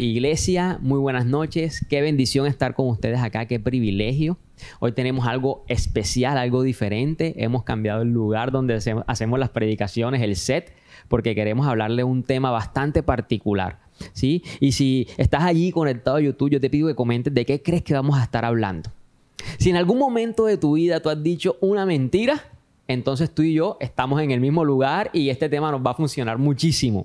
Iglesia, muy buenas noches. Qué bendición estar con ustedes acá, qué privilegio. Hoy tenemos algo especial, algo diferente. Hemos cambiado el lugar donde hacemos las predicaciones, el set, porque queremos hablarle un tema bastante particular. ¿sí? Y si estás allí conectado a YouTube, yo te pido que comentes de qué crees que vamos a estar hablando. Si en algún momento de tu vida tú has dicho una mentira, entonces tú y yo estamos en el mismo lugar y este tema nos va a funcionar muchísimo.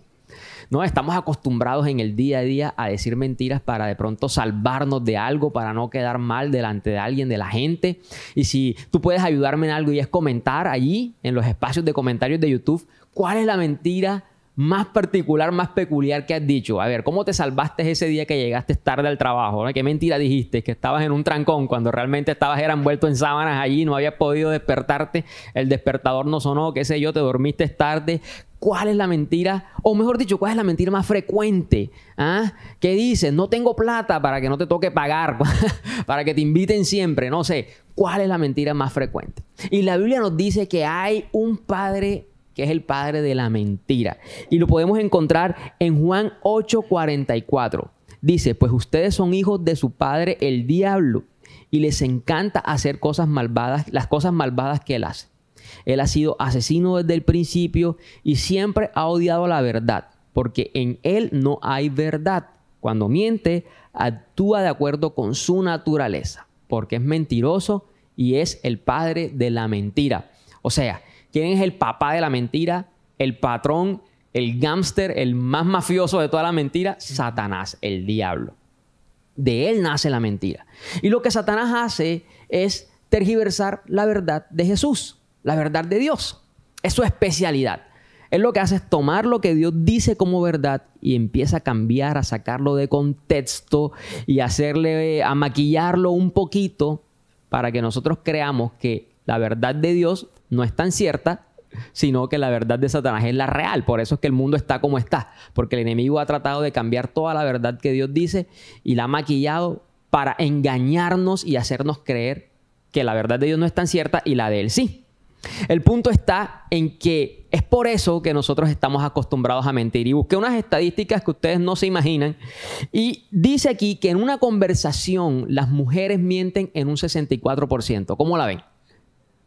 ¿no? Estamos acostumbrados en el día a día a decir mentiras para de pronto salvarnos de algo, para no quedar mal delante de alguien, de la gente. Y si tú puedes ayudarme en algo y es comentar allí, en los espacios de comentarios de YouTube, ¿cuál es la mentira? más particular, más peculiar que has dicho. A ver, ¿cómo te salvaste ese día que llegaste tarde al trabajo? ¿Qué mentira dijiste? Que estabas en un trancón cuando realmente estabas era envuelto en sábanas allí, no había podido despertarte, el despertador no sonó, qué sé yo, te dormiste tarde cuál es la mentira, o mejor dicho, cuál es la mentira más frecuente. ¿Ah? ¿Qué dices? No tengo plata para que no te toque pagar, para que te inviten siempre, no sé. ¿Cuál es la mentira más frecuente? Y la Biblia nos dice que hay un padre que es el padre de la mentira. Y lo podemos encontrar en Juan 8:44. Dice, pues ustedes son hijos de su padre el diablo y les encanta hacer cosas malvadas, las cosas malvadas que él hace. Él ha sido asesino desde el principio y siempre ha odiado la verdad, porque en él no hay verdad. Cuando miente, actúa de acuerdo con su naturaleza, porque es mentiroso y es el padre de la mentira. O sea, ¿quién es el papá de la mentira? El patrón, el gámster, el más mafioso de toda la mentira, Satanás, el diablo. De él nace la mentira. Y lo que Satanás hace es tergiversar la verdad de Jesús la verdad de Dios. Es su especialidad. Él lo que hace es tomar lo que Dios dice como verdad y empieza a cambiar, a sacarlo de contexto y hacerle, eh, a maquillarlo un poquito para que nosotros creamos que la verdad de Dios no es tan cierta, sino que la verdad de Satanás es la real. Por eso es que el mundo está como está, porque el enemigo ha tratado de cambiar toda la verdad que Dios dice y la ha maquillado para engañarnos y hacernos creer que la verdad de Dios no es tan cierta y la de él sí. El punto está en que es por eso que nosotros estamos acostumbrados a mentir. Y busqué unas estadísticas que ustedes no se imaginan. Y dice aquí que en una conversación las mujeres mienten en un 64%. ¿Cómo la ven?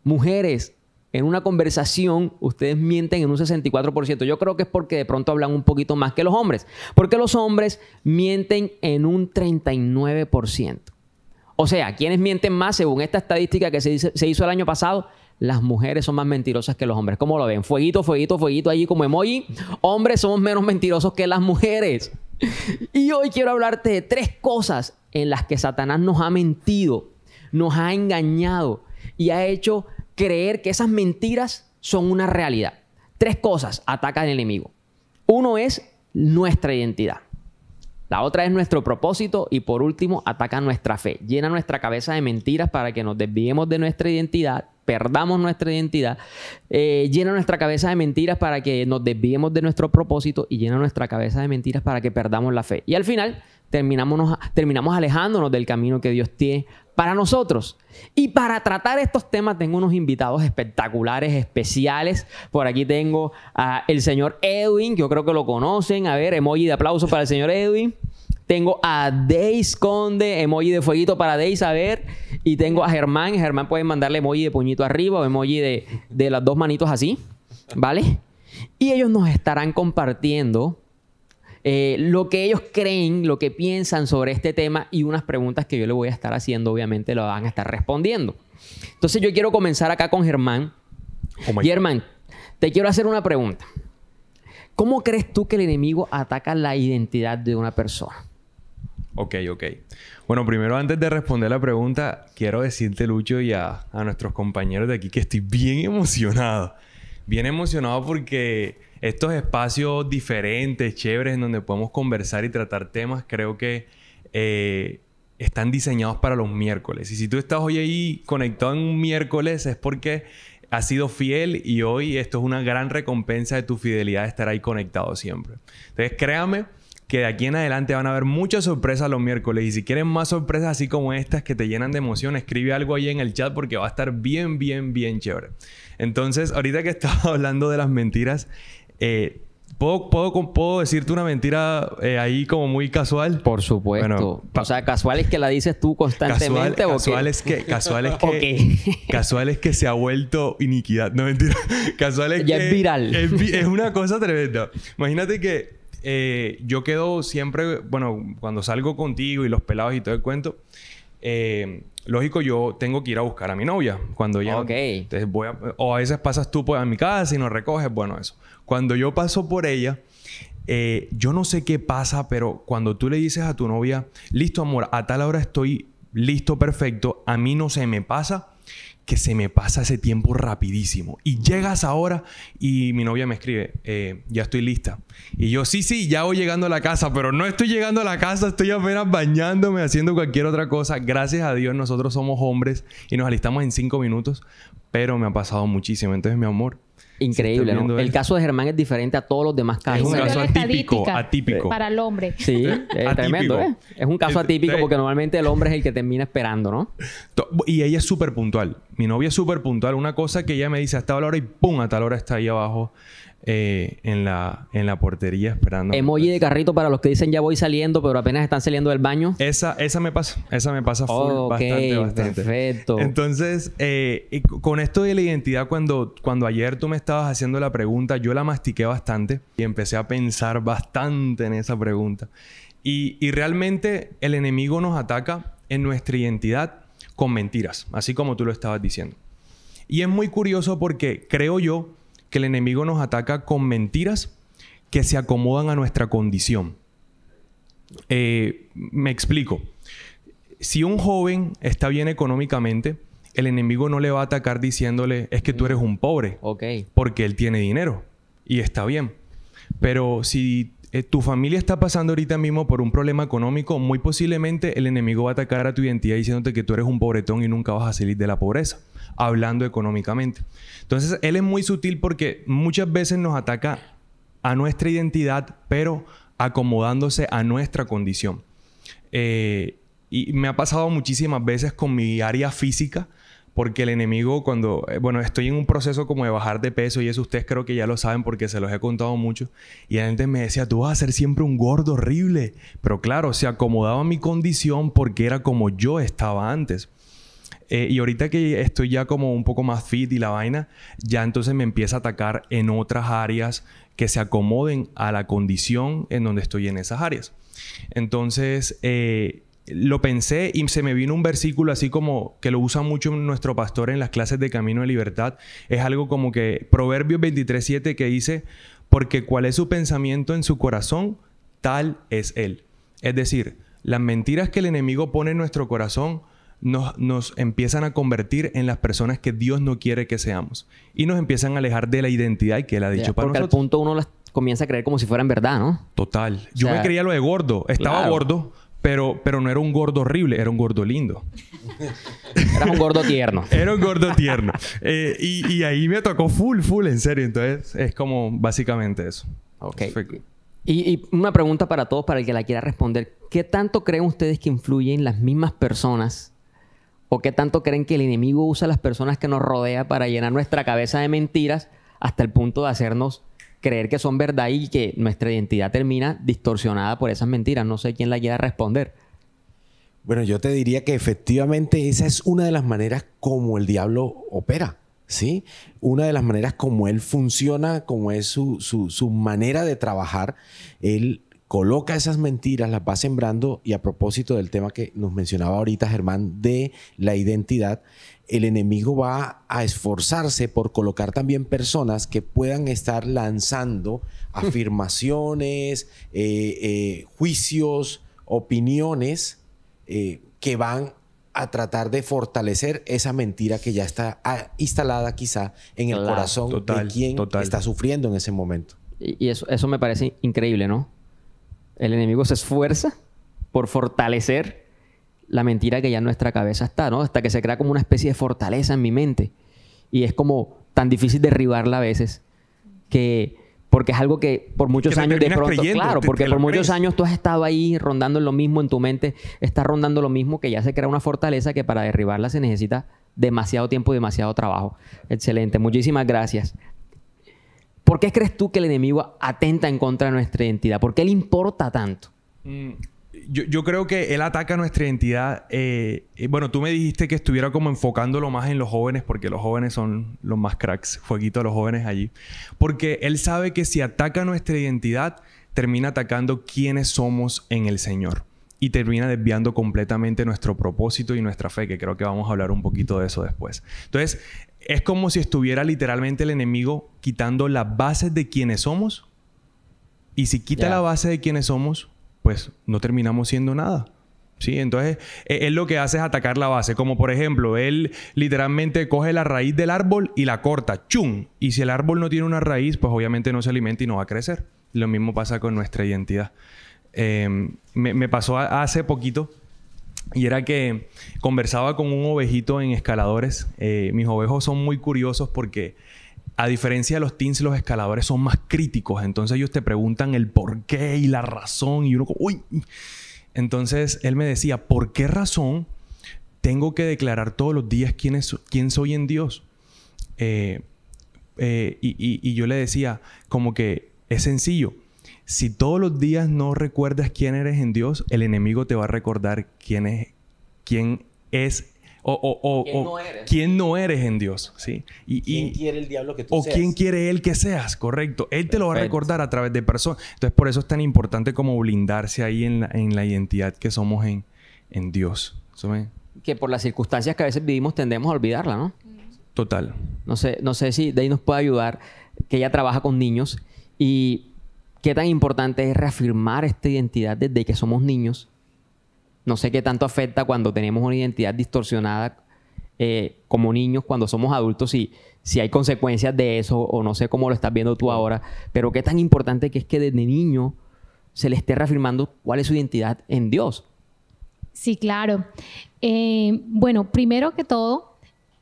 Mujeres, en una conversación ustedes mienten en un 64%. Yo creo que es porque de pronto hablan un poquito más que los hombres. Porque los hombres mienten en un 39%. O sea, ¿quiénes mienten más según esta estadística que se, hizo el año pasado? las mujeres son más mentirosas que los hombres. ¿Cómo lo ven? Fueguito, fueguito, fueguito allí como emoji. Hombres somos menos mentirosos que las mujeres. Y hoy quiero hablarte de tres cosas en las que Satanás nos ha mentido, nos ha engañado y ha hecho creer que esas mentiras son una realidad. Tres cosas atacan al enemigo. Uno es nuestra identidad. La otra es nuestro propósito y por último ataca nuestra fe. Llena nuestra cabeza de mentiras para que nos desviemos de nuestra identidad perdamos nuestra identidad, eh, llena nuestra cabeza de mentiras para que nos desviemos de nuestro propósito y llena nuestra cabeza de mentiras para que perdamos la fe. Y al final terminamos, terminamos alejándonos del camino que Dios tiene para nosotros. Y para tratar estos temas tengo unos invitados espectaculares, especiales. Por aquí tengo al señor Edwin, yo creo que lo conocen. A ver, emoji de aplauso para el señor Edwin. Tengo a Deis Conde, emoji de fueguito para Deis a ver. Y tengo a Germán. Germán pueden mandarle emoji de puñito arriba o emoji de, las dos manitos así. ¿Vale? Y ellos nos estarán compartiendo eh, lo que ellos creen, lo que piensan sobre este tema y unas preguntas que yo le voy a estar haciendo, obviamente lo van a estar respondiendo. Entonces yo quiero comenzar acá con Germán. Germán, te quiero hacer una pregunta. ¿Cómo crees tú que el enemigo ataca la identidad de una persona? Ok, ok. Bueno, primero antes de responder la pregunta, quiero decirte, Lucho, y a, nuestros compañeros de aquí que estoy bien emocionado. Bien emocionado porque estos espacios diferentes, chéveres, en donde podemos conversar y tratar temas, creo que eh, están diseñados para los miércoles. Y si tú estás hoy ahí conectado en un miércoles es porque has sido fiel y hoy esto es una gran recompensa de tu fidelidad de estar ahí conectado siempre. Entonces, créame que de aquí en adelante van a haber muchas sorpresas los miércoles. Y si quieren más sorpresas así como estas que te llenan de emoción, escribe algo ahí en el chat porque va a estar bien, bien, bien chévere. Entonces, ahorita que estaba hablando de las mentiras, eh, ¿Puedo, puedo, puedo decirte una mentira eh, ahí como muy casual? Por supuesto. o sea, casual es que la dices tú constantemente casual, Es que, casual es que... Casual es que se ha vuelto iniquidad. No, mentira. Casual es que... es viral. es, una cosa tremenda. Imagínate que eh, yo quedo siempre, bueno, cuando salgo contigo y los pelados y todo el cuento, eh, lógico, yo tengo que ir a buscar a mi novia cuando ya... voy o a veces pasas tú pues, a mi casa y nos recoges, bueno, eso. Cuando yo paso por ella, eh, yo no sé qué pasa, pero cuando tú le dices a tu novia, listo, amor, a tal hora estoy listo, perfecto, a mí no se me pasa que se me pasa ese tiempo rapidísimo. Y llegas ahora y mi novia me escribe, eh, ya estoy lista. Y yo, sí, sí, ya voy llegando a la casa, pero no estoy llegando a la casa, estoy apenas bañándome, haciendo cualquier otra cosa. Gracias a Dios nosotros somos hombres y nos alistamos en cinco minutos, pero me ha pasado muchísimo. Entonces, mi amor, Increíble, ¿no? El caso de Germán es diferente a todos los demás casos. Es un caso atípico, Para el hombre. Sí, es tremendo, ¿eh? Es un caso atípico porque normalmente el hombre es el que termina esperando, ¿no? Y ella es súper puntual. Mi novia es súper puntual. Una cosa que ella me dice hasta tal hora y ¡pum! a tal hora está ahí abajo. Eh, en, la, en la portería esperando. Emoji de carrito para los que dicen ya voy saliendo, pero apenas están saliendo del baño. Esa, esa me pasa, esa me pasa bastante, Perfecto. Entonces, eh, con esto de la identidad, cuando, cuando ayer tú me estabas haciendo la pregunta, yo la mastiqué bastante y empecé a pensar bastante en esa pregunta. Y, y realmente el enemigo nos ataca en nuestra identidad con mentiras, así como tú lo estabas diciendo. Y es muy curioso porque creo yo que el enemigo nos ataca con mentiras que se acomodan a nuestra condición. Eh, me explico. Si un joven está bien económicamente, el enemigo no le va a atacar diciéndole, es que tú eres un pobre, porque él tiene dinero y está bien. Pero si eh, tu familia está pasando ahorita mismo por un problema económico, muy posiblemente el enemigo va a atacar a tu identidad diciéndote que tú eres un pobretón y nunca vas a salir de la pobreza, hablando económicamente. Entonces, él es muy sutil porque muchas veces nos ataca a nuestra identidad, pero acomodándose a nuestra condición. Eh, y me ha pasado muchísimas veces con mi área física porque el enemigo cuando, eh, bueno, estoy en un proceso como de bajar de peso y eso ustedes creo que ya lo saben porque se los he contado mucho. Y la gente me decía, tú vas a ser siempre un gordo horrible. Pero claro, se acomodaba mi condición porque era como yo estaba antes. Eh, y ahorita que estoy ya como un poco más fit y la vaina, ya entonces me empieza a atacar en otras áreas que se acomoden a la condición en donde estoy en esas áreas. Entonces, eh, lo pensé y se me vino un versículo así como que lo usa mucho nuestro pastor en las clases de Camino de Libertad. Es algo como que Proverbios 23.7 que dice, porque cuál es su pensamiento en su corazón, tal es él. Es decir, las mentiras que el enemigo pone en nuestro corazón nos, nos empiezan a convertir en las personas que Dios no quiere que seamos. Y nos empiezan a alejar de la identidad que Él ha dicho para nosotros. punto uno las comienza a creer como si fueran verdad, ¿no? Total. Yo me creía lo de gordo. Estaba gordo pero, no era un gordo horrible, era un gordo lindo. Era un gordo tierno. era un gordo tierno. Eh, y, ahí me tocó full, full, en serio. Entonces, es como básicamente eso. Ok. Y, y, una pregunta para todos, para el que la quiera responder. ¿Qué tanto creen ustedes que influyen las mismas personas? ¿O qué tanto creen que el enemigo usa las personas que nos rodea para llenar nuestra cabeza de mentiras hasta el punto de hacernos creer que son verdad y que nuestra identidad termina distorsionada por esas mentiras. No sé quién la a responder. Bueno, yo te diría que efectivamente esa es una de las maneras como el diablo opera, ¿sí? Una de las maneras como él funciona, como es su, su manera de trabajar. Él coloca esas mentiras, las va sembrando y a propósito del tema que nos mencionaba ahorita Germán de la identidad, el enemigo va a esforzarse por colocar también personas que puedan estar lanzando hmm. afirmaciones, eh, eh, juicios, opiniones eh, que van a tratar de fortalecer esa mentira que ya está ah, instalada quizá en el corazón de quien está sufriendo en ese momento. Y eso, eso me parece increíble, ¿no? El enemigo se esfuerza por fortalecer la mentira que ya en nuestra cabeza está, ¿no? Hasta que se crea como una especie de fortaleza en mi mente. Y es como tan difícil derribarla a veces que porque es algo que por muchos años de pronto, claro, porque por muchos años tú has estado ahí rondando lo mismo en tu mente, está rondando lo mismo que ya se crea una fortaleza que para derribarla se necesita demasiado tiempo y demasiado trabajo. Excelente, muchísimas gracias. ¿Por qué crees tú que el enemigo atenta en contra de nuestra identidad? ¿Por qué le importa tanto? Mm, yo, creo que él ataca nuestra identidad. Eh, eh, bueno, tú me dijiste que estuviera como enfocándolo más en los jóvenes, porque los jóvenes son los más cracks. Fueguito a los jóvenes allí. Porque él sabe que si ataca nuestra identidad, termina atacando quiénes somos en el Señor. Y termina desviando completamente nuestro propósito y nuestra fe, que creo que vamos a hablar un poquito de eso después. Entonces, es como si estuviera literalmente el enemigo quitando las bases de quiénes somos. Y si quita la base de quiénes somos, pues no terminamos siendo nada. Sí, entonces e, él lo que hace es atacar la base, como por ejemplo, él literalmente coge la raíz del árbol y la corta, chum, y si el árbol no tiene una raíz, pues obviamente no se alimenta y no va a crecer. Lo mismo pasa con nuestra identidad. Em, me, pasó hace poquito y era que conversaba con un ovejito en escaladores. Eh, mis ovejos son muy curiosos porque a diferencia de los teens, los escaladores son más críticos. Entonces ellos te preguntan el por qué y la razón. Y uno, Entonces él me decía, ¿por qué razón tengo que declarar todos los días quién, es, quién soy en Dios? Eh, eh, y, y yo le decía, como que es sencillo. Si todos los días no recuerdas quién eres en Dios, el enemigo te va a recordar quién es, quién es o, ¿Quién, no eres? ¿Quién, no eres? en Dios? ¿sí? Y, ¿Quién quiere el diablo que tú o quién quiere Él que seas, correcto. Él te lo va a recordar a través de personas. Entonces, por eso es tan importante como blindarse ahí en la, identidad que somos en, en Dios. Que por las circunstancias que a veces vivimos tendemos a olvidarla, ¿no? Total. No sé, no sé si de ahí nos puede ayudar, que ella trabaja con niños y qué tan importante es reafirmar esta identidad desde que somos niños no sé qué tanto afecta cuando tenemos una identidad distorsionada eh, como niños, cuando somos adultos, y si hay consecuencias de eso o no sé cómo lo estás viendo tú ahora, pero qué tan importante que es que desde niño se le esté reafirmando cuál es su identidad en Dios. Sí, claro. Eh, bueno, primero que todo,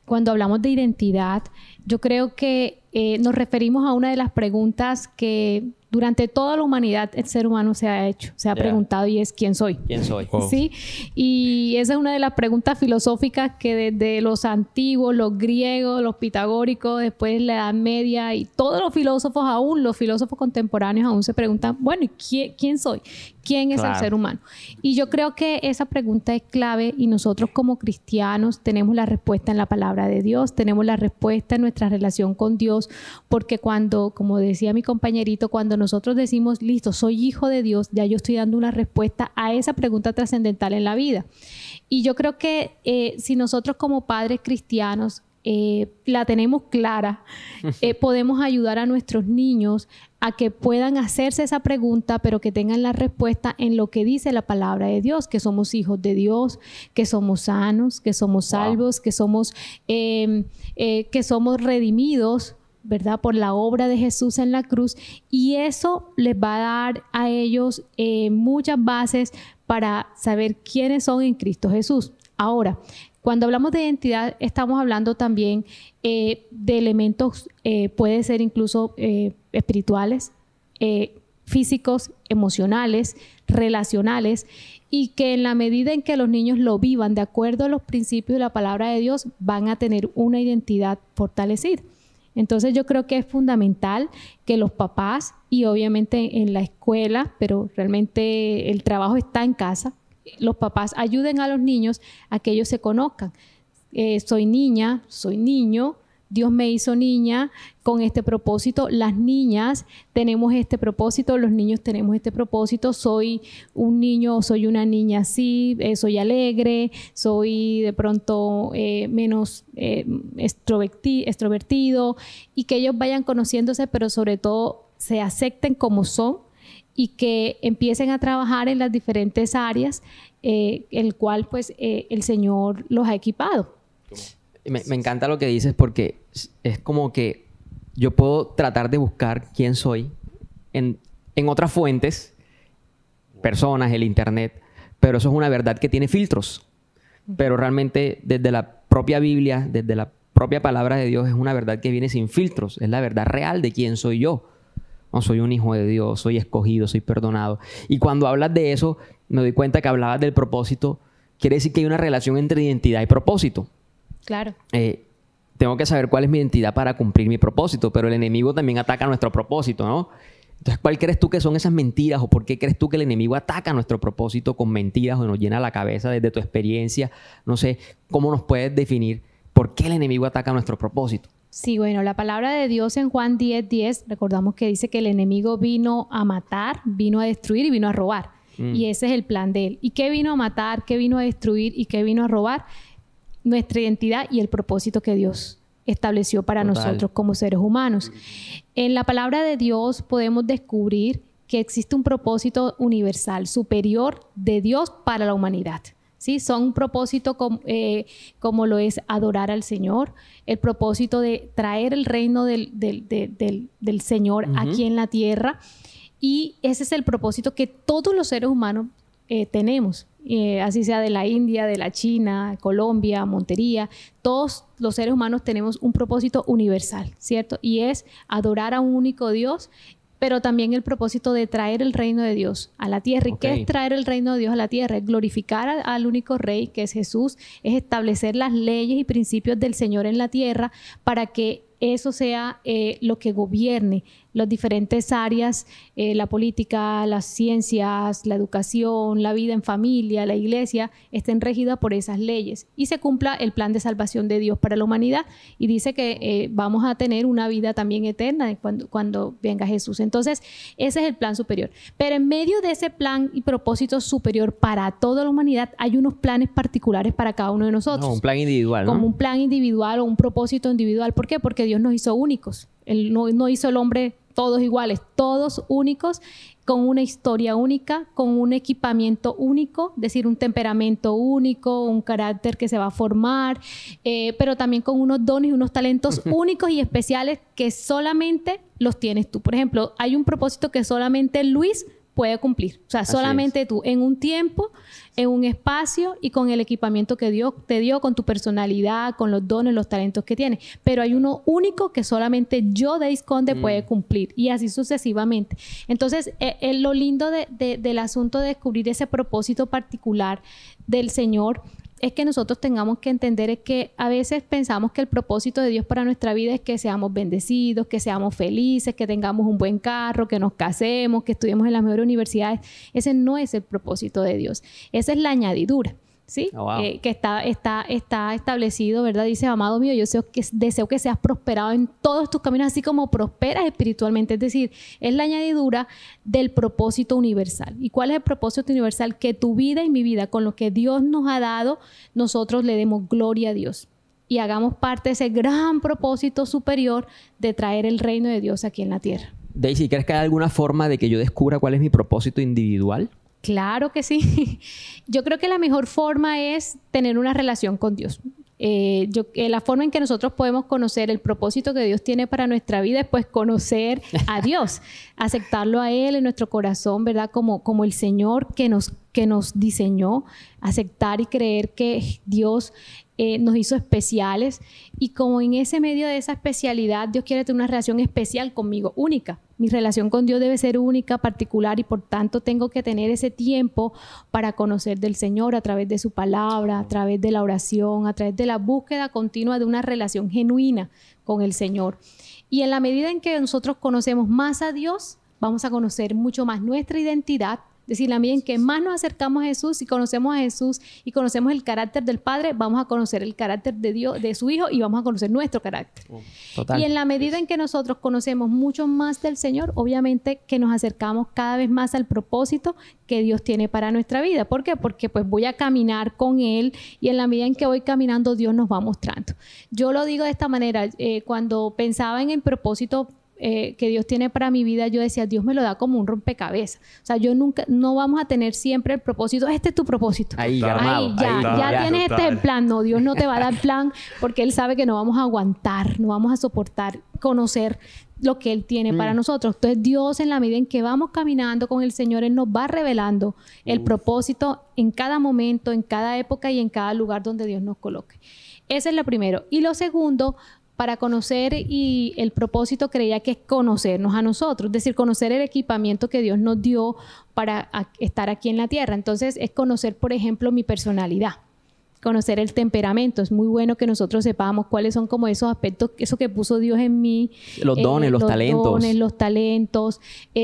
cuando hablamos de identidad, yo creo que eh, nos referimos a una de las preguntas que durante toda la humanidad el ser humano se ha hecho, se ha preguntado y es ¿quién soy? ¿Quién soy? Sí, y esa es una de las preguntas filosóficas que desde los antiguos, los griegos, los pitagóricos, después la Edad Media y todos los filósofos aún, los filósofos contemporáneos aún se preguntan, bueno, quién, soy? ¿Quién es el ser humano? Y yo creo que esa pregunta es clave y nosotros como cristianos tenemos la respuesta en la palabra de Dios, tenemos la respuesta en nuestra nuestra relación con Dios, porque cuando, como decía mi compañerito, cuando nosotros decimos, listo, soy hijo de Dios, ya yo estoy dando una respuesta a esa pregunta trascendental en la vida. Y yo creo que eh, si nosotros como padres cristianos eh, la tenemos clara, eh, podemos ayudar a nuestros niños a que puedan hacerse esa pregunta, pero que tengan la respuesta en lo que dice la palabra de Dios, que somos hijos de Dios, que somos sanos, que somos salvos, que somos, em, eh, que somos redimidos. ¿Verdad? Por la obra de Jesús en la cruz. Y eso les va a dar a ellos muchas bases para saber quiénes son en Cristo Jesús. Ahora, cuando hablamos de identidad, estamos hablando también eh, de elementos, eh, puede ser incluso eh, espirituales, físicos, emocionales, relacionales, y que en la medida en que los niños lo vivan de acuerdo a los principios de la palabra de Dios, van a tener una identidad fortalecida. Entonces yo creo que es fundamental que los papás y obviamente en la escuela, pero realmente el trabajo está en casa, los papás ayuden a los niños a que ellos se conozcan. Eh, soy niña, soy niño, Dios me hizo niña con este propósito, las niñas tenemos este propósito, los niños tenemos este propósito, soy un niño, soy una niña así, eh, soy alegre, soy de pronto eh, menos extrovertido y que ellos vayan conociéndose, pero sobre todo se acepten como son y que empiecen a trabajar en las diferentes áreas eh, el cual pues eh, el Señor los ha equipado. Me, me, encanta lo que dices porque es como que yo puedo tratar de buscar quién soy en, en otras fuentes, personas, el Internet, pero eso es una verdad que tiene filtros. Pero realmente desde la propia Biblia, desde la propia palabra de Dios, es una verdad que viene sin filtros, es la verdad real de quién soy yo no, soy un hijo de Dios, soy escogido, soy perdonado. Y cuando hablas de eso, me doy cuenta que hablabas del propósito. Quiere decir que hay una relación entre identidad y propósito. Claro. Eh, tengo que saber cuál es mi identidad para cumplir mi propósito, pero el enemigo también ataca nuestro propósito, ¿no? Entonces, ¿cuál crees tú que son esas mentiras o por qué crees tú que el enemigo ataca nuestro propósito con mentiras o nos llena la cabeza desde tu experiencia? No sé, ¿cómo nos puedes definir por qué el enemigo ataca nuestro propósito? Sí, bueno, la palabra de Dios en Juan 10:10, 10, recordamos que dice que el enemigo vino a matar, vino a destruir y vino a robar. Mm. Y ese es el plan de él. ¿Y qué vino a matar, qué vino a destruir y qué vino a robar? Nuestra identidad y el propósito que Dios estableció para nosotros como seres humanos. En la palabra de Dios podemos descubrir que existe un propósito universal, superior de Dios para la humanidad. Son un propósito eh, como lo es adorar al Señor, el propósito de traer el reino del, Señor aquí en la tierra. Y ese es el propósito que todos los seres humanos eh, tenemos, eh, así sea de la India, de la China, Colombia, Montería, todos los seres humanos tenemos un propósito universal, ¿cierto? Y es adorar a un único Dios pero también el propósito de traer el reino de Dios a la tierra. ¿Y qué es traer el reino de Dios a la tierra? Es glorificar al único rey que es Jesús, es establecer las leyes y principios del Señor en la tierra para que eso sea eh, lo que gobierne las diferentes áreas, eh, la política, las ciencias, la educación, la vida en familia, la iglesia, estén regidas por esas leyes y se cumpla el plan de salvación de Dios para la humanidad y dice que eh, vamos a tener una vida también eterna cuando, cuando venga Jesús. Entonces, ese es el plan superior. Pero en medio de ese plan y propósito superior para toda la humanidad hay unos planes particulares para cada uno de nosotros. un plan individual. Como un plan individual o un propósito individual. ¿Por qué? Porque Dios nos hizo únicos. Él no, hizo el hombre todos iguales, todos únicos, con una historia única, con un equipamiento único, es decir, un temperamento único, un carácter que se va a formar, eh, pero también con unos dones y unos talentos únicos y especiales que solamente los tienes tú. Por ejemplo, hay un propósito que solamente Luis puede cumplir. O sea, solamente tú, en un tiempo, en un espacio y con el equipamiento que Dios te dio, con tu personalidad, con los dones, los talentos que tienes. Pero hay uno único que solamente yo de Isconde mm. puede cumplir y así sucesivamente. Entonces, eh, eh, lo lindo del asunto de descubrir ese propósito particular del Señor es que nosotros tengamos que entender es que a veces pensamos que el propósito de Dios para nuestra vida es que seamos bendecidos, que seamos felices, que tengamos un buen carro, que nos casemos, que estudiemos en las mejores universidades. Ese no es el propósito de Dios. Esa es la añadidura. ¿sí? Oh, eh, que está, está, está establecido, ¿verdad? Dice, amado mío, yo deseo que seas prosperado en todos tus caminos, así como prosperas espiritualmente. Es decir, es la añadidura del propósito universal. ¿Y cuál es el propósito universal? Que tu vida y mi vida, con lo que Dios nos ha dado, nosotros le demos gloria a Dios y hagamos parte de ese gran propósito superior de traer el reino de Dios aquí en la tierra. Daisy, ¿crees que hay alguna forma de que yo descubra cuál es mi propósito individual? Claro que sí. Yo creo que la mejor forma es tener una relación con Dios. Eh, eh, la forma en que nosotros podemos conocer el propósito que Dios tiene para nuestra vida es pues conocer a Dios, aceptarlo a Él en nuestro corazón, ¿verdad? Como, como el Señor que nos que nos diseñó, aceptar y creer que Dios eh, nos hizo especiales y como en ese medio de esa especialidad Dios quiere tener una relación especial conmigo, única. Mi relación con Dios debe ser única, particular y por tanto tengo que tener ese tiempo para conocer del Señor a través de su palabra, a través de la oración, a través de la búsqueda continua de una relación genuina con el Señor. Y en la medida en que nosotros conocemos más a Dios, vamos a conocer mucho más nuestra identidad, Decir la en que más nos acercamos a Jesús y conocemos a Jesús y conocemos el carácter del Padre, vamos a conocer el carácter de Dios, de su Hijo y vamos a conocer nuestro carácter. Oh, y en la medida en que nosotros conocemos mucho más del Señor, obviamente que nos acercamos cada vez más al propósito que Dios tiene para nuestra vida. ¿Por qué? Porque pues voy a caminar con Él y en la medida en que voy caminando, Dios nos va mostrando. Yo lo digo de esta manera, eh, cuando pensaba en el propósito eh, que Dios tiene para mi vida, yo decía, Dios me lo da como un rompecabezas. O sea, yo nunca, no vamos a tener siempre el propósito, este es tu propósito. Ahí, ya, ya, tienes este el plan. No, Dios no te va a dar plan porque Él sabe que no vamos a aguantar, no vamos a soportar conocer lo que Él tiene para mm. nosotros. Entonces Dios en la medida en que vamos caminando con el Señor, Él nos va revelando el propósito en cada momento, en cada época y en cada lugar donde Dios nos coloque. Ese es lo primero. Y lo segundo, para conocer y el propósito creía que es conocernos a nosotros, es decir, conocer el equipamiento que Dios nos dio para estar aquí en la tierra. Entonces es conocer, por ejemplo, mi personalidad, conocer el temperamento. Es muy bueno que nosotros sepamos cuáles son como esos aspectos, eso que puso Dios en mí. Los eh, dones, los, talentos. Los dones, los talentos,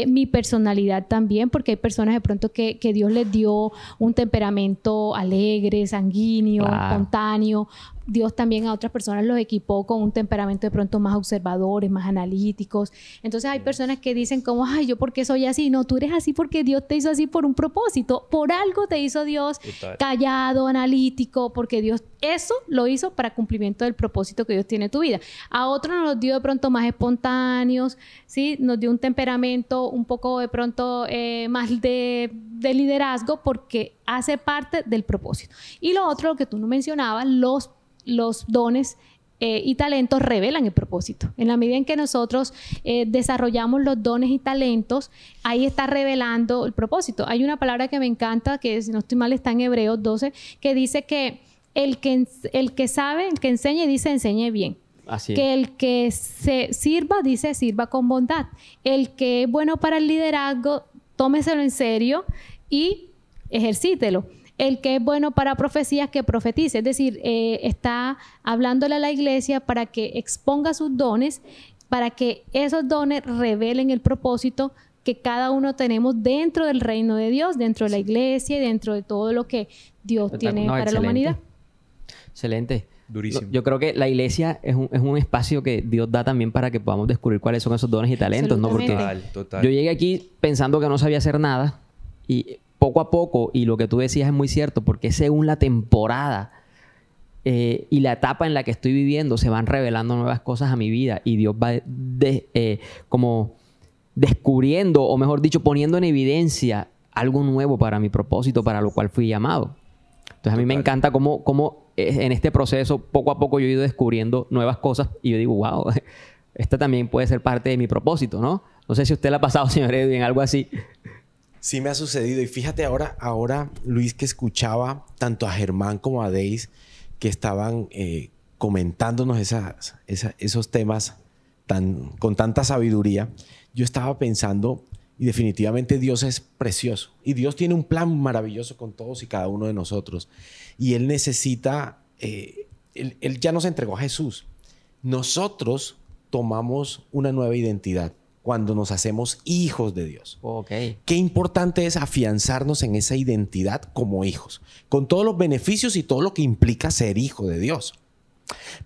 mi personalidad también, porque hay personas de pronto que, Dios les dio un temperamento alegre, sanguíneo, espontáneo, Dios también a otras personas los equipó con un temperamento de pronto más observadores, más analíticos. Entonces hay personas que dicen como, ay, yo por qué soy así. No, tú eres así porque Dios te hizo así por un propósito. Por algo te hizo Dios callado, analítico, porque Dios eso lo hizo para cumplimiento del propósito que Dios tiene en tu vida. A otros nos dio de pronto más espontáneos, ¿sí? Nos dio un temperamento un poco de pronto eh, más de, liderazgo porque hace parte del propósito. Y lo otro, lo que tú no mencionabas, los los dones eh, y talentos revelan el propósito. En la medida en que nosotros eh, desarrollamos los dones y talentos, ahí está revelando el propósito. Hay una palabra que me encanta, que si no estoy mal está en Hebreos 12, que dice que el que, el que sabe, el que enseña, dice enseñe bien. Así Que el que se sirva, dice sirva con bondad. El que es bueno para el liderazgo, tómeselo en serio y ejercítelo el que es bueno para profecías que profetice, es decir, eh, está hablándole a la iglesia para que exponga sus dones, para que esos dones revelen el propósito que cada uno tenemos dentro del reino de Dios, dentro de la iglesia y dentro de todo lo que Dios tiene para la humanidad. Excelente. Durísimo. Yo creo que la iglesia es un, espacio que Dios da también para que podamos descubrir cuáles son esos dones y talentos, ¿no? Porque total. yo llegué aquí pensando que no sabía hacer nada y poco a poco, y lo que tú decías es muy cierto, porque según la temporada eh, y la etapa en la que estoy viviendo, se van revelando nuevas cosas a mi vida y Dios va eh, como descubriendo, o mejor dicho, poniendo en evidencia algo nuevo para mi propósito, para lo cual fui llamado. Entonces a mí me encanta cómo, cómo eh, en este proceso poco a poco yo he ido descubriendo nuevas cosas y yo digo, wow, esta también puede ser parte de mi propósito, ¿no? No sé si usted la ha pasado, señor Edwin, algo así. Sí me ha sucedido. Y fíjate ahora, ahora Luis, que escuchaba tanto a Germán como a Deis que estaban eh, comentándonos esas, esos temas tan, con tanta sabiduría, yo estaba pensando, y definitivamente Dios es precioso, y Dios tiene un plan maravilloso con todos y cada uno de nosotros, y Él necesita, eh, él ya nos entregó a Jesús, nosotros tomamos una nueva identidad cuando nos hacemos hijos de Dios. Okay. Qué importante es afianzarnos en esa identidad como hijos, con todos los beneficios y todo lo que implica ser hijo de Dios.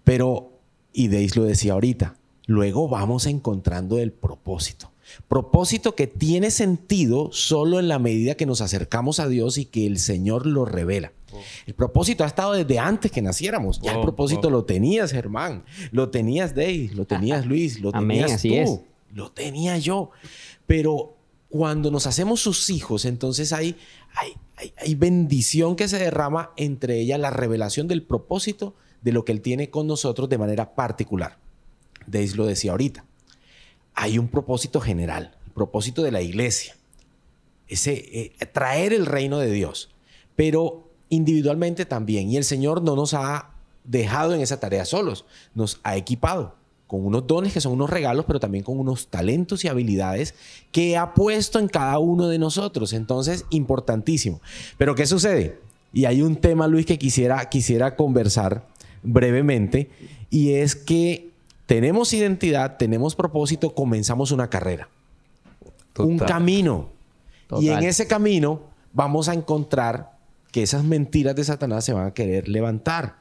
Pero, y Deis lo decía ahorita, luego vamos encontrando el propósito. Propósito que tiene sentido solo en la medida que nos acercamos a Dios y que el Señor lo revela. Oh. El propósito ha estado desde antes que naciéramos. Ya el oh, propósito oh. lo tenías, Germán. Lo tenías, Deis, Lo tenías, Luis. Lo tenías tú lo tenía yo. Pero cuando nos hacemos sus hijos, entonces hay, hay, bendición que se derrama entre ella la revelación del propósito de lo que Él tiene con nosotros de manera particular. Deis lo decía ahorita. Hay un propósito general, el propósito de la iglesia, ese, eh, traer el reino de Dios, pero individualmente también. Y el Señor no nos ha dejado en esa tarea solos, nos ha equipado con unos dones que son unos regalos, pero también con unos talentos y habilidades que ha puesto en cada uno de nosotros. Entonces, importantísimo. Pero ¿qué sucede? Y hay un tema, Luis, que quisiera, quisiera conversar brevemente, y es que tenemos identidad, tenemos propósito, comenzamos una carrera, un camino. Y en ese camino vamos a encontrar que esas mentiras de Satanás se van a querer levantar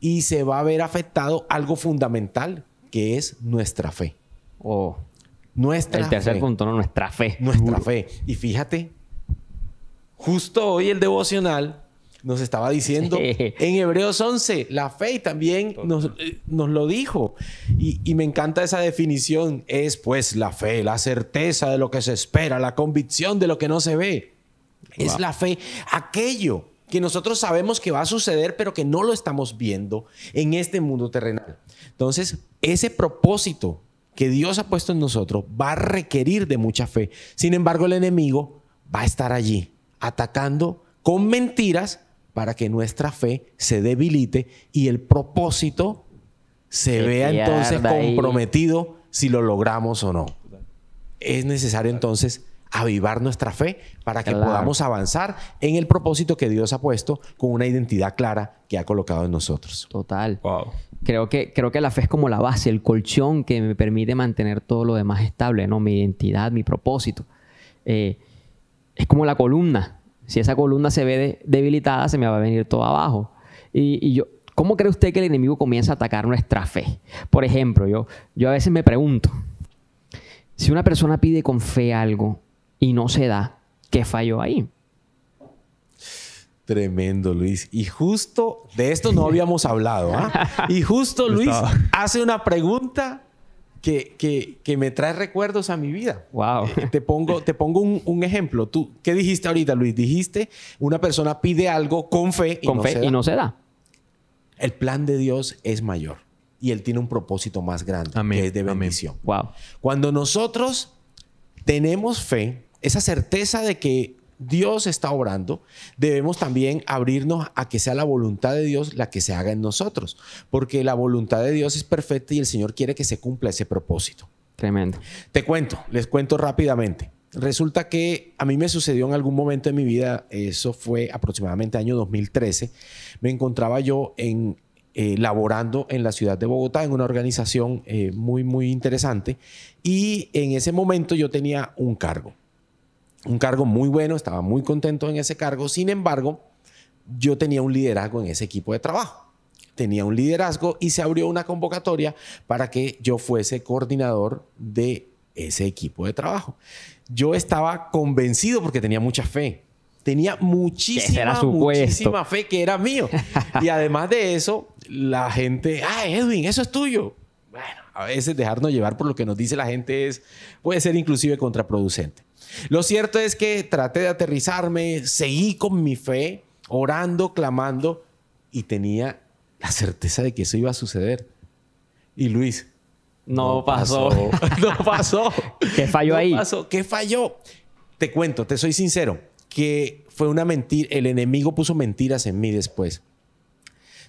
y se va a ver afectado algo fundamental, que es nuestra fe. o oh. Nuestra El tercer punto, ¿no? Nuestra fe. Nuestra fe. Y fíjate, justo hoy el devocional nos estaba diciendo en Hebreos 11, la fe también nos, eh, nos, lo dijo. Y, me encanta esa definición, es pues la fe, la certeza de lo que se espera, la convicción de lo que no se ve. Es la fe, aquello que nosotros sabemos que va a suceder, pero que no lo estamos viendo en este mundo terrenal. Entonces, ese propósito que Dios ha puesto en nosotros va a requerir de mucha fe. Sin embargo, el enemigo va a estar allí, atacando con mentiras para que nuestra fe se debilite y el propósito se vea entonces comprometido si lo logramos o no. Es necesario entonces avivar nuestra fe para que podamos avanzar en el propósito que Dios ha puesto con una identidad clara que ha colocado en nosotros. Total. Creo que, creo que la fe es como la base, el colchón que me permite mantener todo lo demás estable, ¿no? Mi identidad, mi propósito. Eh, es como la columna. Si esa columna se ve debilitada, se me va a venir todo abajo. y, yo, ¿cómo cree usted que el enemigo comienza a atacar nuestra fe? Por ejemplo, yo, yo a veces me pregunto, si una persona pide con fe algo, y no se da. ¿Qué falló ahí? Tremendo, Luis. Y justo de esto no habíamos hablado. ¿ah? Y justo Luis hace una pregunta que, que, me trae recuerdos a mi vida. Wow. Eh, te pongo, te pongo un, ejemplo. ¿Tú qué dijiste ahorita, Luis? Dijiste, una persona pide algo con fe y, con no, fe se y no se da. El plan de Dios es mayor y Él tiene un propósito más grande, que es de bendición. Cuando nosotros tenemos fe, esa certeza de que Dios está obrando, debemos también abrirnos a que sea la voluntad de Dios la que se haga en nosotros, porque la voluntad de Dios es perfecta y el Señor quiere que se cumpla ese propósito. Tremendo. Te cuento, les cuento rápidamente. Resulta que a mí me sucedió en algún momento de mi vida, eso fue aproximadamente año 2013, me encontraba yo en, eh, laborando en la ciudad de Bogotá en una organización eh, muy, muy interesante y en ese momento yo tenía un cargo un cargo muy bueno, estaba muy contento en ese cargo, sin embargo, yo tenía un liderazgo en ese equipo de trabajo tenía un liderazgo y se abrió una convocatoria para que yo fuese coordinador de ese equipo de trabajo. Yo estaba convencido porque tenía mucha fe. Tenía muchísima, muchísima fe que era mío. Y además de eso, la gente, ah, Edwin, eso es tuyo. Bueno, a veces dejarnos llevar por lo que nos dice la gente es, puede ser inclusive contraproducente. Lo cierto es que traté de aterrizarme, seguí con mi fe, orando, clamando, y tenía la certeza de que eso iba a suceder. Y Luis. No, pasó. no pasó. ¿Qué falló no ahí? Pasó. ¿Qué falló? Te cuento, te soy sincero, que fue una mentira. El enemigo puso mentiras en mí después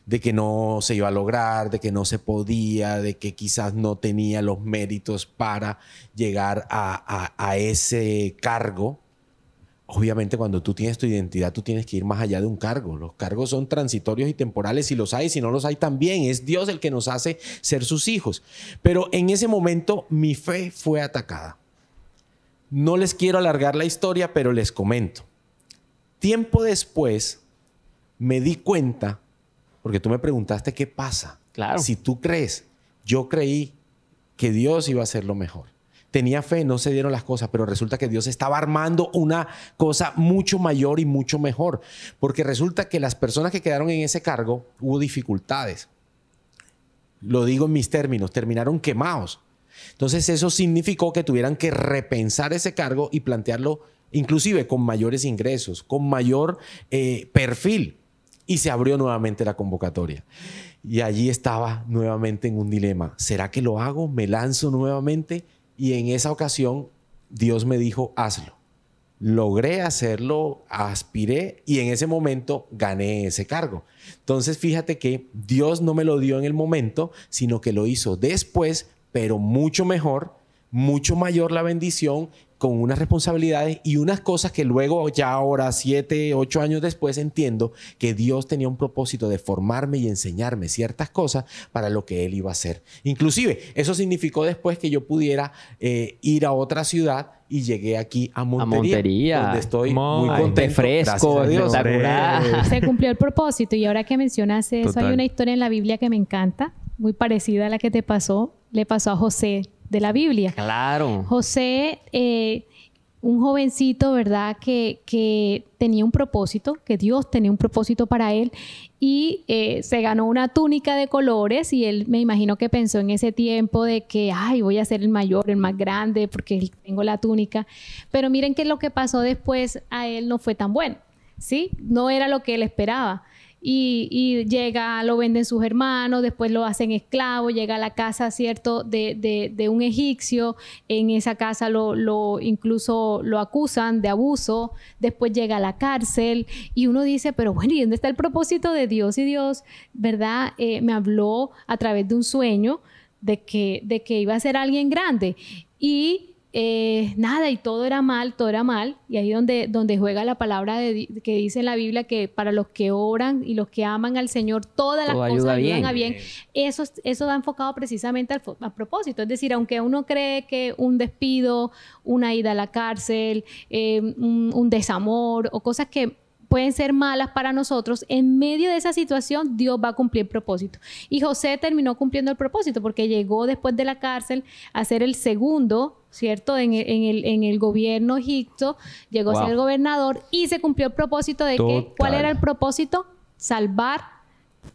de que no se iba a lograr, de que no se podía, de que quizás no tenía los méritos para llegar a, ese cargo. Obviamente cuando tú tienes tu identidad, tú tienes que ir más allá de un cargo. Los cargos son transitorios y temporales, si los hay, si no los hay también. Es Dios el que nos hace ser sus hijos. Pero en ese momento mi fe fue atacada. No les quiero alargar la historia, pero les comento. Tiempo después me di cuenta porque tú me preguntaste qué pasa. Claro. Si tú crees, yo creí que Dios iba a hacer lo mejor. Tenía fe, no se dieron las cosas, pero resulta que Dios estaba armando una cosa mucho mayor y mucho mejor. Porque resulta que las personas que quedaron en ese cargo hubo dificultades. Lo digo en mis términos, terminaron quemados. Entonces eso significó que tuvieran que repensar ese cargo y plantearlo inclusive con mayores ingresos, con mayor eh, perfil y se abrió nuevamente la convocatoria. Y allí estaba nuevamente en un dilema. ¿Será que lo hago? ¿Me lanzo nuevamente? Y en esa ocasión Dios me dijo, hazlo. Logré hacerlo, aspiré y en ese momento gané ese cargo. Entonces fíjate que Dios no me lo dio en el momento, sino que lo hizo después, pero mucho mejor, mucho mayor la bendición con unas responsabilidades y unas cosas que luego, ya ahora, siete, ocho años después, entiendo que Dios tenía un propósito de formarme y enseñarme ciertas cosas para lo que Él iba a hacer. Inclusive, eso significó después que yo pudiera eh, ir a otra ciudad y llegué aquí a Montería, a donde estoy muy contento. fresco, Se cumplió el propósito y ahora que mencionas eso, hay una historia en la Biblia que me encanta, muy parecida a la que te pasó, le pasó a José de la Biblia. Claro. José, eh, un jovencito, ¿verdad? Que, tenía un propósito, que Dios tenía un propósito para él y eh, se ganó una túnica de colores y él me imagino que pensó en ese tiempo de que, ay, voy a ser el mayor, el más grande, porque tengo la túnica. Pero miren que lo que pasó después a él no fue tan bueno, ¿sí? No era lo que él esperaba y, llega, lo venden sus hermanos, después lo hacen esclavo, llega a la casa, ¿cierto?, de, de, un egipcio, en esa casa lo, lo, incluso lo acusan de abuso, después llega a la cárcel y uno dice, pero bueno, ¿y dónde está el propósito de Dios? Y Dios, ¿verdad?, eh, me habló a través de un sueño de que, de que iba a ser alguien grande y eh, nada, y todo era mal, todo era mal, y ahí donde, donde juega la palabra que dice en la Biblia que para los que oran y los que aman al Señor, todas las cosas bien. a bien. Eso, eso va enfocado precisamente al, a propósito, es decir, aunque uno cree que un despido, una ida a la cárcel, eh, un, desamor o cosas que pueden ser malas para nosotros, en medio de esa situación Dios va a cumplir el propósito. Y José terminó cumpliendo el propósito porque llegó después de la cárcel a ser el segundo ¿cierto? En el, en el, gobierno egipto, llegó a ser gobernador y se cumplió el propósito de que, ¿cuál era el propósito? Salvar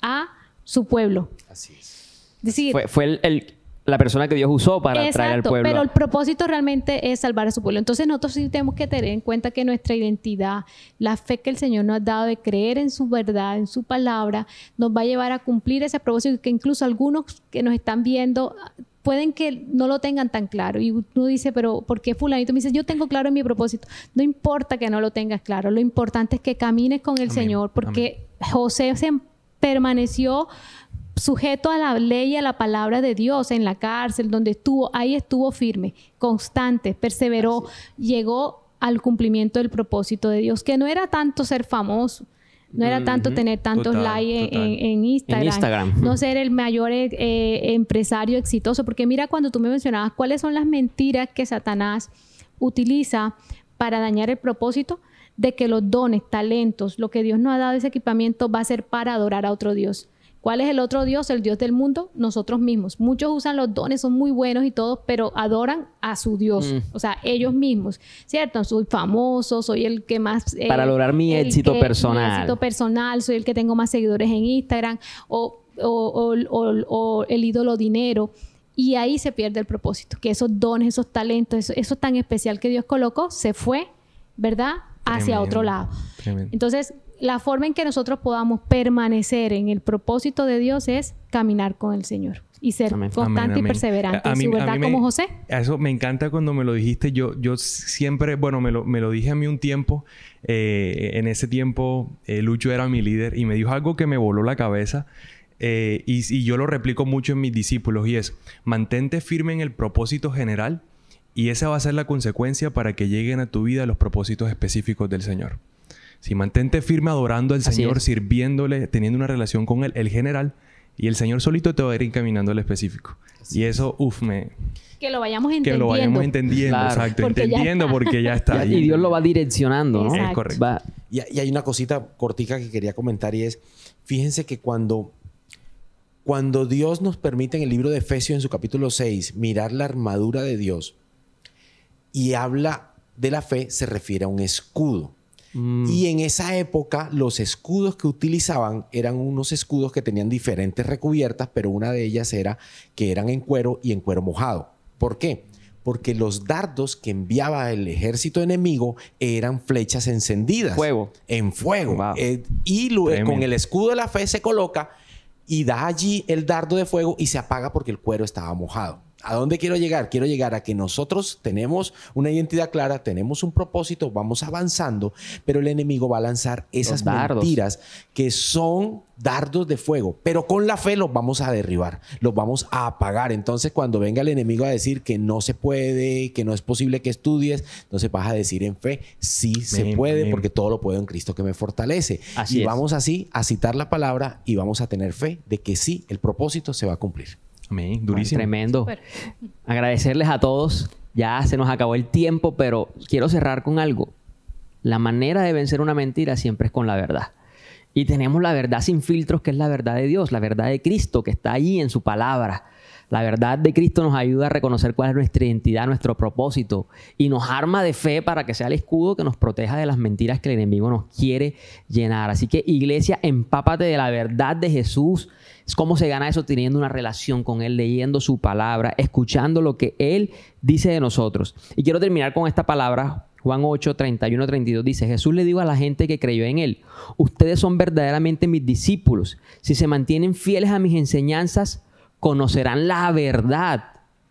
a su pueblo. Así es. fue, fue el, la persona que Dios usó para traer al pueblo. Pero el propósito realmente es salvar a su pueblo. Entonces nosotros sí tenemos que tener en cuenta que nuestra identidad, la fe que el Señor nos ha dado de creer en su verdad, en su palabra, nos va a llevar a cumplir ese propósito que incluso algunos que nos están viendo pueden que no lo tengan tan claro. Y uno dice, pero ¿por qué fulanito? Me dice, yo tengo claro en mi propósito. No importa que no lo tengas claro, lo importante es que camines con el Señor, porque José se permaneció sujeto a la ley y a la palabra de Dios en la cárcel, donde estuvo, ahí estuvo firme, constante, perseveró, llegó al cumplimiento del propósito de Dios, que no era tanto ser famoso, no era tanto tener tantos likes En, Instagram, no ser el mayor eh, eh, empresario exitoso, porque mira cuando tú me mencionabas cuáles son las mentiras que Satanás utiliza para dañar el propósito de que los dones, talentos, lo que Dios nos ha dado ese equipamiento va a ser para adorar a otro Dios. ¿Cuál es el otro Dios? El Dios del mundo, nosotros mismos. Muchos usan los dones, son muy buenos y todos, pero adoran a su Dios, mm. o sea, ellos mismos, ¿cierto? Soy famoso, soy el que más... Eh, Para lograr mi éxito personal. Mi éxito personal, soy el que tengo más seguidores en Instagram o, el ídolo dinero. Y ahí se pierde el propósito, que esos dones, esos talentos, eso, tan especial que Dios colocó, se fue, ¿verdad? Hacia otro lado. Entonces, la forma en que nosotros podamos permanecer en el propósito de Dios es caminar con el Señor y ser constante y perseverante a, su verdad como José. Eso me encanta cuando me lo dijiste. Yo, yo siempre, bueno, me lo, dije a mí un tiempo. Eh, en ese tiempo eh, Lucho era mi líder y me dijo algo que me voló la cabeza. Eh, y, y yo lo replico mucho en mis discípulos y es, mantente firme en el propósito general y esa va a ser la consecuencia para que lleguen a tu vida los propósitos específicos del Señor. Si mantente firme adorando al Señor, sirviéndole, teniendo una relación con Él, el general, y el Señor solito te va a ir encaminando al específico. y eso, uff, me... Que lo vayamos entendiendo. Que lo vayamos entendiendo, exacto. Porque entendiendo ya porque ya está. ahí. Y Dios lo va direccionando, ¿no? Es correcto. Y, hay una cosita cortica que quería comentar y es, fíjense que cuando, cuando Dios nos permite en el libro de Efesios, en su capítulo 6, mirar la armadura de Dios y habla de la fe, se refiere a un escudo. Mm. Y en esa época los escudos que utilizaban eran unos escudos que tenían diferentes recubiertas, pero una de ellas era que eran en cuero y en cuero mojado. ¿Por qué? Porque los dardos que enviaba el ejército enemigo eran flechas encendidas. Fuego. En fuego. Eh, y luego, con el escudo de la fe se coloca y da allí el dardo de fuego y se apaga porque el cuero estaba mojado. ¿A dónde quiero llegar? Quiero llegar a que nosotros tenemos una identidad clara, tenemos un propósito, vamos avanzando, pero el enemigo va a lanzar esas mentiras que son dardos de fuego, pero con la fe los vamos a derribar, los vamos a apagar. Entonces, cuando venga el enemigo a decir que no se puede, que no es posible que estudies, entonces vas a decir en fe, sí se puede, porque todo lo puedo en Cristo que me fortalece. Así y vamos así a citar la palabra y vamos a tener fe de que sí, el propósito se va a cumplir. Amén, durísimo. tremendo. Agradecerles a todos. Ya se nos acabó el tiempo, pero quiero cerrar con algo. La manera de vencer una mentira siempre es con la verdad. Y tenemos la verdad sin filtros, que es la verdad de Dios, la verdad de Cristo, que está ahí en su palabra. La verdad de Cristo nos ayuda a reconocer cuál es nuestra identidad, nuestro propósito y nos arma de fe para que sea el escudo que nos proteja de las mentiras que el enemigo nos quiere llenar. Así que iglesia, empápate de la verdad de Jesús. Es ¿Cómo se gana eso? Teniendo una relación con Él, leyendo su palabra, escuchando lo que Él dice de nosotros. Y quiero terminar con esta palabra Juan 8, 31, 32 dice, Jesús le dijo a la gente que creyó en él, ustedes son verdaderamente mis discípulos si se mantienen fieles a mis enseñanzas, conocerán la verdad.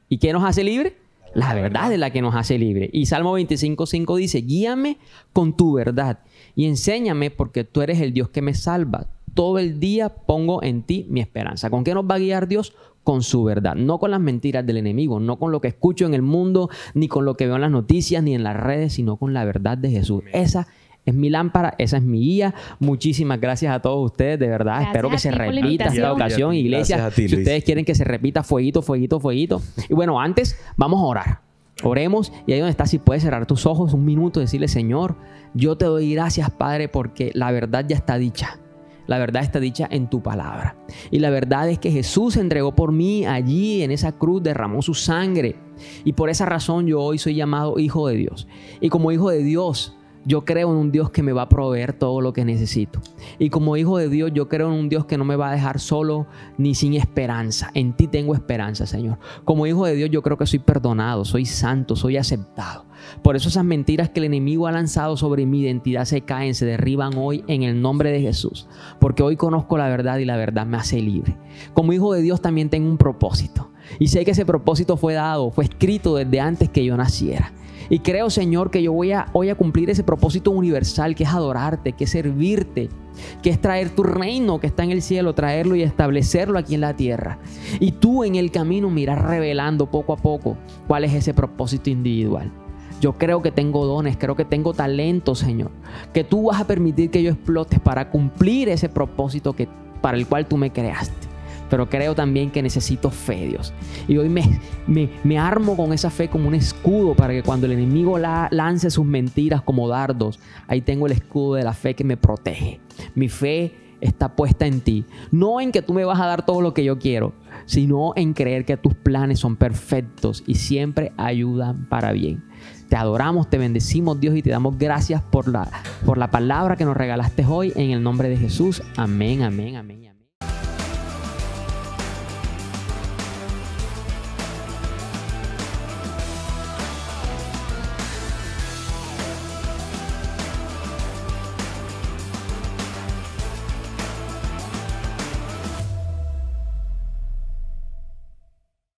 ¿Y qué nos hace libre? La verdad es la que nos hace libre. Y Salmo 25.5 dice, guíame con tu verdad y enséñame porque tú eres el Dios que me salva. Todo el día pongo en ti mi esperanza. ¿Con qué nos va a guiar Dios? Con su verdad, no con las mentiras del enemigo, no con lo que escucho en el mundo, ni con lo que veo en las noticias, ni en las redes, sino con la verdad de Jesús. Esa es mi lámpara, esa es mi guía. Muchísimas gracias a todos ustedes, de verdad. Espero que se repita esta ocasión, iglesia. si ustedes quieren que se repita, fueguito, fueguito, fueguito. Y bueno, antes vamos a orar. Oremos y ahí donde estás, si puedes cerrar tus ojos un minuto, decirle, Señor, yo te doy gracias, Padre, porque la verdad ya está dicha. La verdad está dicha en tu palabra. Y la verdad es que Jesús se entregó por mí allí en esa cruz, derramó su sangre. Y por esa razón yo hoy soy llamado hijo de Dios. Y como hijo de Dios, yo creo en un Dios que me va a proveer todo lo que necesito. Y como hijo de Dios, yo creo en un Dios que no me va a dejar solo ni sin esperanza. En ti tengo esperanza, Señor. Como hijo de Dios, yo creo que soy perdonado, soy santo, soy aceptado. Por eso esas mentiras que el enemigo ha lanzado sobre mi identidad se caen, se derriban hoy en el nombre de Jesús. Porque hoy conozco la verdad y la verdad me hace libre. Como hijo de Dios también tengo un propósito. Y sé que ese propósito fue dado, fue escrito desde antes que yo naciera. Y creo, Señor, que yo voy a, hoy a cumplir ese propósito universal que es adorarte, que es servirte, que es traer tu reino que está en el cielo, traerlo y establecerlo aquí en la tierra. Y tú en el camino miras revelando poco a poco cuál es ese propósito individual. Yo creo que tengo dones, creo que tengo talento, Señor, que tú vas a permitir que yo explotes para cumplir ese propósito que, para el cual tú me creaste pero creo también que necesito fe, Dios. Y hoy me, me, armo con esa fe como un escudo para que cuando el enemigo la, lance sus mentiras como dardos, ahí tengo el escudo de la fe que me protege. Mi fe está puesta en ti. No en que tú me vas a dar todo lo que yo quiero, sino en creer que tus planes son perfectos y siempre ayudan para bien. Te adoramos, te bendecimos Dios y te damos gracias por la, por la palabra que nos regalaste hoy en el nombre de Jesús. Amén, amén, amén.